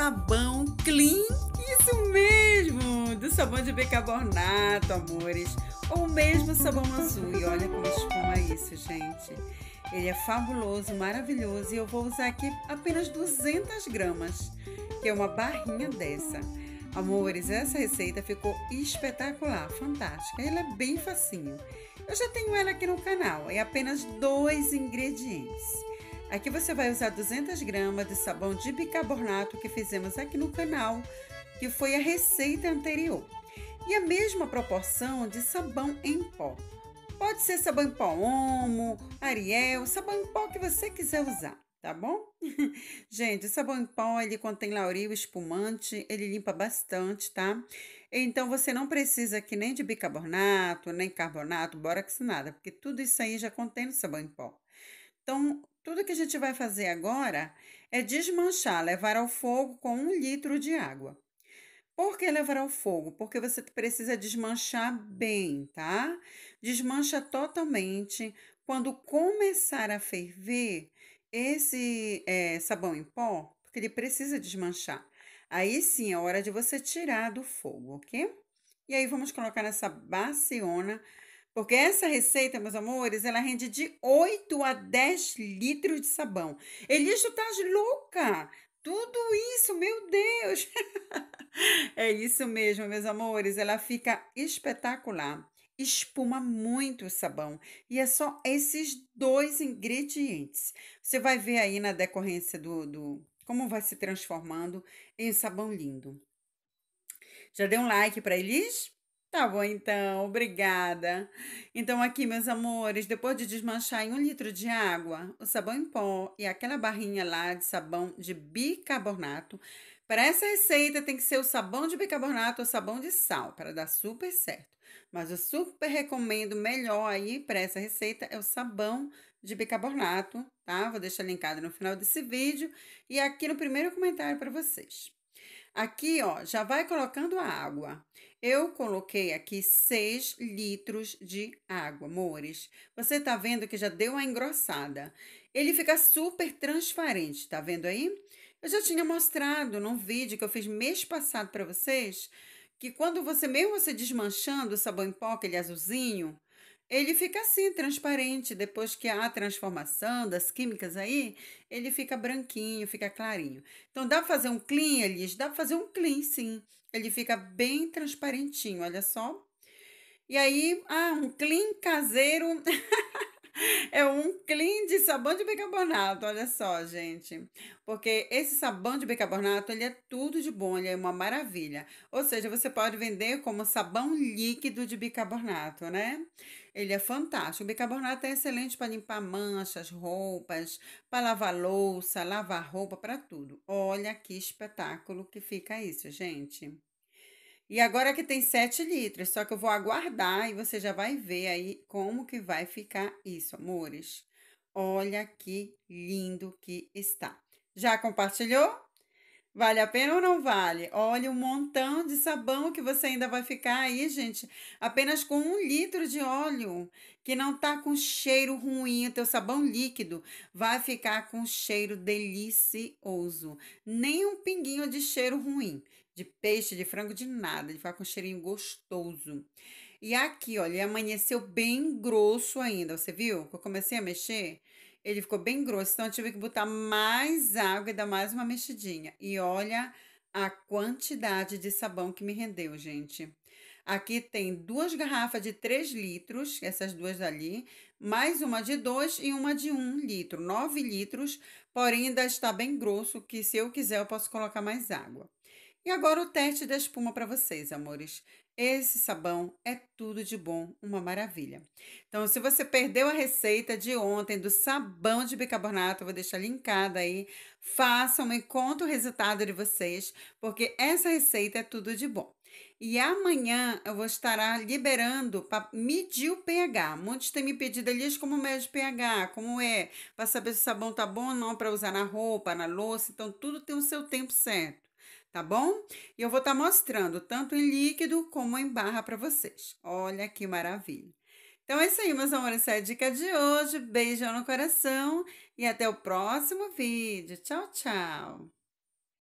sabão clean. Isso mesmo! Do sabão de bicarbonato, amores. Ou mesmo sabão azul. E olha como espuma isso, gente. Ele é fabuloso, maravilhoso. E eu vou usar aqui apenas 200 gramas, que é uma barrinha dessa. Amores, essa receita ficou espetacular, fantástica. Ela é bem facinho. Eu já tenho ela aqui no canal. É apenas dois ingredientes. Aqui você vai usar 200 gramas de sabão de bicarbonato que fizemos aqui no canal, que foi a receita anterior. E a mesma proporção de sabão em pó. Pode ser sabão em pó Omo, Ariel, sabão em pó que você quiser usar, tá bom? Gente, o sabão em pó ele contém lauril espumante, ele limpa bastante, tá? Então você não precisa aqui nem de bicarbonato, nem carbonato, bórax, nada, porque tudo isso aí já contém no sabão em pó. Então, tudo que a gente vai fazer agora é desmanchar, levar ao fogo com um litro de água. Por que levar ao fogo? Porque você precisa desmanchar bem, tá? Desmancha totalmente. Quando começar a ferver esse é, sabão em pó, porque ele precisa desmanchar. Aí sim é hora de você tirar do fogo, ok? E aí vamos colocar nessa baciona porque essa receita, meus amores, ela rende de 8 a 10 litros de sabão. Elias, tu tá estás louca? Tudo isso, meu Deus! é isso mesmo, meus amores. Ela fica espetacular. Espuma muito o sabão. E é só esses dois ingredientes. Você vai ver aí na decorrência do, do como vai se transformando em sabão lindo. Já deu um like para Elis? Tá bom, então, obrigada. Então, aqui, meus amores, depois de desmanchar em um litro de água, o sabão em pó e aquela barrinha lá de sabão de bicarbonato, para essa receita tem que ser o sabão de bicarbonato ou sabão de sal, para dar super certo. Mas eu super recomendo melhor aí para essa receita é o sabão de bicarbonato, tá? Vou deixar linkado no final desse vídeo e aqui no primeiro comentário para vocês. Aqui, ó, já vai colocando a água. Eu coloquei aqui 6 litros de água, amores. Você tá vendo que já deu uma engrossada. Ele fica super transparente, tá vendo aí? Eu já tinha mostrado num vídeo que eu fiz mês passado para vocês que quando você, mesmo você desmanchando o sabão em pó, aquele azulzinho, ele fica assim, transparente. Depois que há a transformação das químicas aí, ele fica branquinho, fica clarinho. Então dá para fazer um clean, Elis? Dá para fazer um clean, sim. Ele fica bem transparentinho, olha só. E aí, ah, um clean caseiro. É um clean de sabão de bicarbonato, olha só, gente. Porque esse sabão de bicarbonato, ele é tudo de bom, ele é uma maravilha. Ou seja, você pode vender como sabão líquido de bicarbonato, né? Ele é fantástico. O bicarbonato é excelente para limpar manchas, roupas, para lavar louça, lavar roupa, para tudo. Olha que espetáculo que fica isso, gente. E agora que tem 7 litros, só que eu vou aguardar e você já vai ver aí como que vai ficar isso, amores. Olha que lindo que está. Já compartilhou? Vale a pena ou não vale? Olha o montão de sabão que você ainda vai ficar aí, gente. Apenas com um litro de óleo, que não tá com cheiro ruim. O teu sabão líquido vai ficar com cheiro delicioso. Nem um pinguinho de cheiro ruim de peixe, de frango, de nada. De ficar com um cheirinho gostoso. E aqui, olha, ele amanheceu bem grosso ainda. Você viu? Que eu comecei a mexer, ele ficou bem grosso. Então, eu tive que botar mais água e dar mais uma mexidinha. E olha a quantidade de sabão que me rendeu, gente. Aqui tem duas garrafas de 3 litros, essas duas ali, mais uma de 2 e uma de 1 um litro, 9 litros, porém ainda está bem grosso, que se eu quiser eu posso colocar mais água. E agora o teste da espuma para vocês, amores. Esse sabão é tudo de bom, uma maravilha. Então, se você perdeu a receita de ontem do sabão de bicarbonato, eu vou deixar linkada aí. Façam e conta o resultado de vocês, porque essa receita é tudo de bom. E amanhã eu vou estar liberando para medir o pH. Muitos têm me pedido, ali como mede o pH, como é, para saber se o sabão tá bom ou não para usar na roupa, na louça. Então, tudo tem o seu tempo certo tá bom? E eu vou estar tá mostrando tanto em líquido como em barra para vocês. Olha que maravilha! Então é isso aí, meus amores. Essa é a dica de hoje. Beijão no coração e até o próximo vídeo. Tchau, tchau!